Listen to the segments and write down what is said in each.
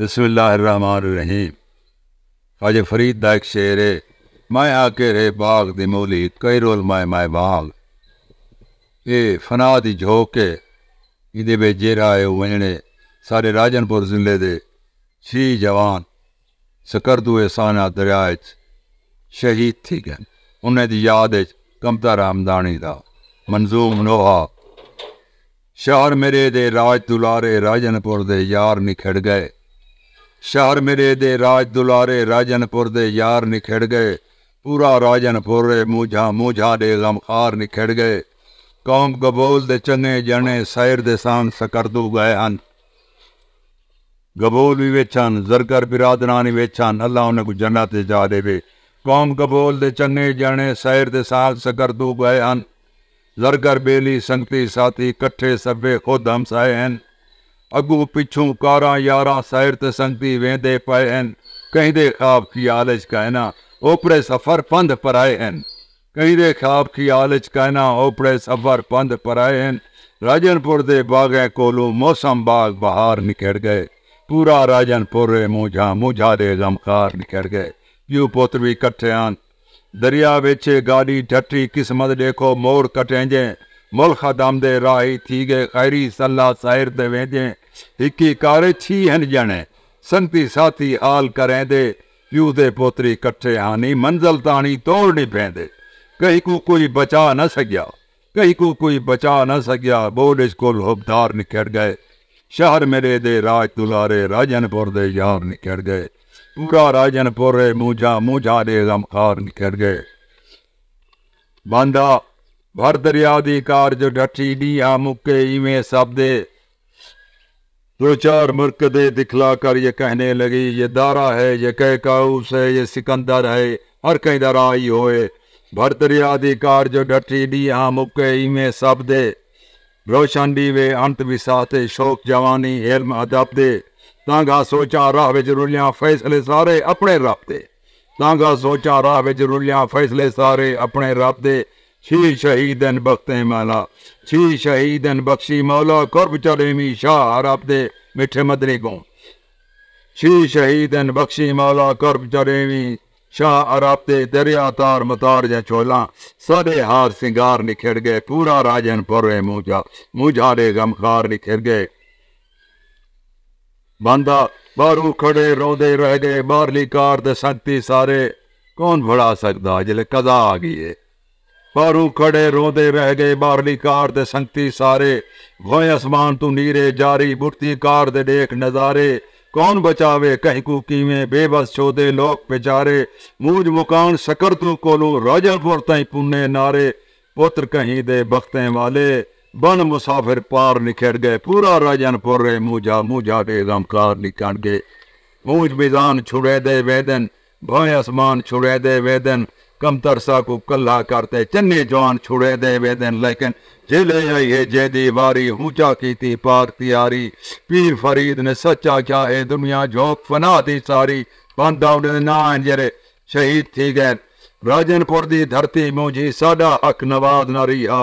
ਰਹੀਮ ਅਜ ਫਰੀਦ ਦਾ ਇੱਕ ਸ਼ੇਰ ਹੈ ਮੈਂ ਆ ਕੇ ਰੇ ਬਾਗ ਦੀ ਮੋਲੀ ਕਈ ਰੋਲ ਮੈਂ ਮੈਂ ਬਾਗ ਇਹ ਫਨਾ ਦੀ ਝੋਕੇ ਇਹਦੇ ਵਿੱਚ ਜਿਹੜਾ ਆਏ ਵੰਜਣੇ ਸਾਰੇ ਰਾਜਨਪੁਰ ਜ਼ਿਲ੍ਹੇ ਦੇ ਛੀ ਜਵਾਨ ਸਕਰਦੂ ਇਸਾਨਾ ਦਰਿਆ ਵਿੱਚ ਸ਼ਹੀਦ ਥੀ ਗਏ ਉਹਨਾਂ ਦੀ ਯਾਦ ਵਿੱਚ ਕਮਤਾ ਰਾਮਦਾਨੀ ਦਾ ਮਨਜ਼ੂਮ ਨੋਹਾ ਸ਼ਹਿਰ ਮੇਰੇ ਦੇ ਰਾਜ ਦੁਲਾਰੇ ਰਾਜਨਪੁਰ ਦੇ ਯਾਰ ਨਿਖੜ ਗਏ شہر میرے دے راج دلارے راجن پور دے یار نکھڑ گئے پورا راجن پور رے موجھا موجھا دے غمخار نکھڑ گئے قوم گبول دے چنگے جنے سیر دے سان سکردو گئے ہن گبول بھی ویچن زرگر برادرانی ویچن اللہ انہیں کو جنت جا دے بے قوم گبول دے چنگے جنے سیر دے سان سکردو گئے ہن زرگر بیلی سنگتی ساتھی کٹھے سبے خود ہم سائے ہیں اگو پچھوں اگوں پچھو ویندے سیرت سنگھی کہیں دے خواب کی آلچ کہنا اوپرے سفر پند پرائے خواب کی آلچ کنا اوپڑے سفر پند پرائے راجن پور دے باغیں کولو موسم باغ بہار نکھڑ گئے پورا راجن پورے موجھا موجھا دے غمخار نکھڑ گئے پیو پوتر بھی کٹھے آن دریا ویچے گاڑی ٹھٹی قسمت دیکھو موڑ جیں ملک دم دے دے دے ویندیں ہکی کارے چھی ہن جنے سنتی ساتھی آل کریں پیو پوتری کٹھے سلا منزل تانی توڑنی کہیں کو کوئی بچا نہ کہیں کو کوئی بچا نہ سکیا بورڈ اسکول ہوبدار نکڑ گئے شہر میرے دے راج دلارے راجن پور دے یار نکڑ گئے پورا راجن پورے موجا موجا دے غمخار نکھٹ گئے باندہ بر دریا دیکھ ڈٹری ڈی آکے سب دے دو چار مرک دے دکھلا کر یہ کہارا سکندر ہے سب دے روشن ڈی وے انت وساس شوق جوانی ہیرم توچا راہ رواں فیصلے سارے اپنے رابطے تاگا سوچا راہ رو فیصلے سارے اپنے راب دے شی شہیدن بختے مالا شی شہیدن بخشی مولا قرب چڑے شاہتے مدری شہیدن بخشی مولا قرب چڑے می شاہ ارابتے دریا تار متار جی چولا سارے ہار سنگار نکھڑ گئے پورا راجن پورے موجا موجا رے غمخار نکھڑ گئے بندہ بارو کڑے رو گئے بارلی کار دے سارے کون فڑا سکتا جلے قضا جل ہے ਬਾਰੂ ਖੜੇ ਰੋਦੇ ਰਹਿ ਗਏ ਬਾਰਲੀ ਕਾਰ ਦੇ ਸੰਗਤੀ ਸਾਰੇ ਵੋਏ ਅਸਮਾਨ ਤੋਂ ਨੀਰੇ ਜਾਰੀ ਬੁਰਤੀ ਕਾਰ ਦੇ ਦੇਖ ਨਜ਼ਾਰੇ ਕੌਣ ਬਚਾਵੇ ਕਹਿ ਕੋ ਕੀਵੇਂ ਬੇਬਸ ਛੋਦੇ ਲੋਕ ਵਿਚਾਰੇ ਮੂਝ ਮੁਕਾਨ ਸਕਰ ਤੂੰ ਕੋਲੂ ਰਾਜਨਪੁਰ ਤਾਈ ਪੁੰਨੇ ਨਾਰੇ ਪੁੱਤਰ ਕਹੀਂ ਦੇ ਬਖਤੇ ਵਾਲੇ ਬਨ ਮੁਸਾਫਿਰ ਪਾਰ ਨਿਖੜ ਗਏ ਪੂਰਾ ਰਾਜਨਪੁਰ ਰੇ ਮੂਜਾ ਮੂਜਾ ਦੇ ਗਮਕਾਰ ਨਿਕਣ ਗਏ ਮੂਝ ਬਿਜ਼ਾਨ ਛੁੜੇ ਦੇ ਵੇਦਨ ਭਾਏ ਅਸਮਾਨ ਛੁੜੇ ਦੇ ਵੇਦਨ کم ترسا کو کلا کرتے چنی جوان دے لیکن جلے ہے ہونچا کی تھی تیاری پیر فرید نے سچا کیا دنیا جھوک فنا دی ساری بندہ انہیں نائن جرے شہید تھی گئے راجن پور دی دھرتی موجی ساڈا حق نواز نہ آ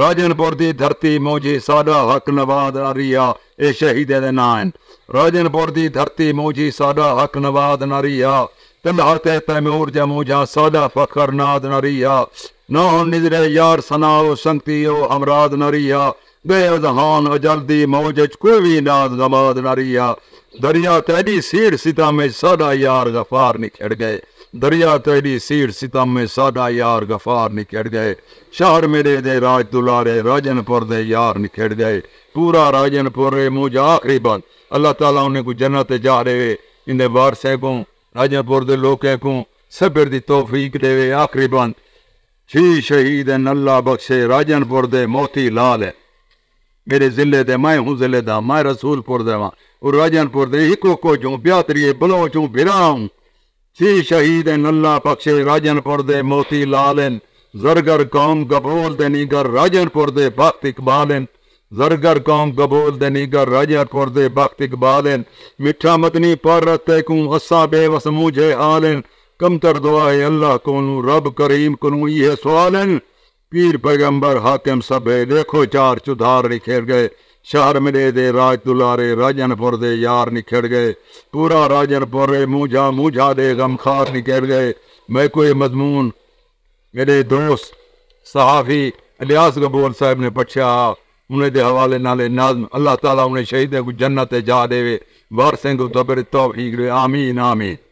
راجن پور دی دھرتی موجی ساڈا حق نواز نہ آ اے شہید دے نائن راجن پور دی دھرتی موجی سا حق نواز نہ آ سادہ فخر ناد ناد نریا نریا نریا یار امراد بے اجلدی موجج کوئی نماد دریا تیری سیر ستم میں سادہ یار غفار نکھڑ گئے دریا تیری سیر ستم میں سادہ یار غفار نکھڑ گئے شہر میرے دے راج تلا راجن پور دے یار نکھڑ گئے پورا راجن پور رے موجہ آخری بند اللہ تعالیٰ انہیں کو جنت جا رہے ان کو راجہ پور دے لوکے کو صبر دی توفیق دے وے آخری بند چھ شہید اللہ بخشے راجن پور دے موتی لال ہے میرے ضلع دے میں ہوں ضلع دا میں رسول پور دے ہاں اور راجن پور دے ایک کو جوں بیاتری بلوں چوں بھرا ہوں چھ شہید اللہ بخشے راجن پور دے موتی لال ہیں زرگر قوم گبول دے نگر راجن پور دے بخت اقبال ہیں زرگر قوم قبول دینی گر راجہ کرد بخت اقبالن مٹھا متنی پر رتے کن غصا بے وسموجے آلن کم تر دعائے اللہ کنو رب کریم کنو یہ سوالن پیر پیغمبر حاکم سبے دیکھو چار چودھار نکھیڑ گئے شہر ملے دے راج دلارے راجن پر دے یار نکھیڑ گئے پورا راجن پر رے موجا موجا دے غم خار نکھیڑ گئے میں کوئی مضمون میرے دوست صحافی علیہ السلام صاحب نے پچھا آہ انہیں دے حوالے نالے نازم اللہ تعالیٰ انہیں شہید کو جنت جا دے برسنگ تو پھر تو آمین آمین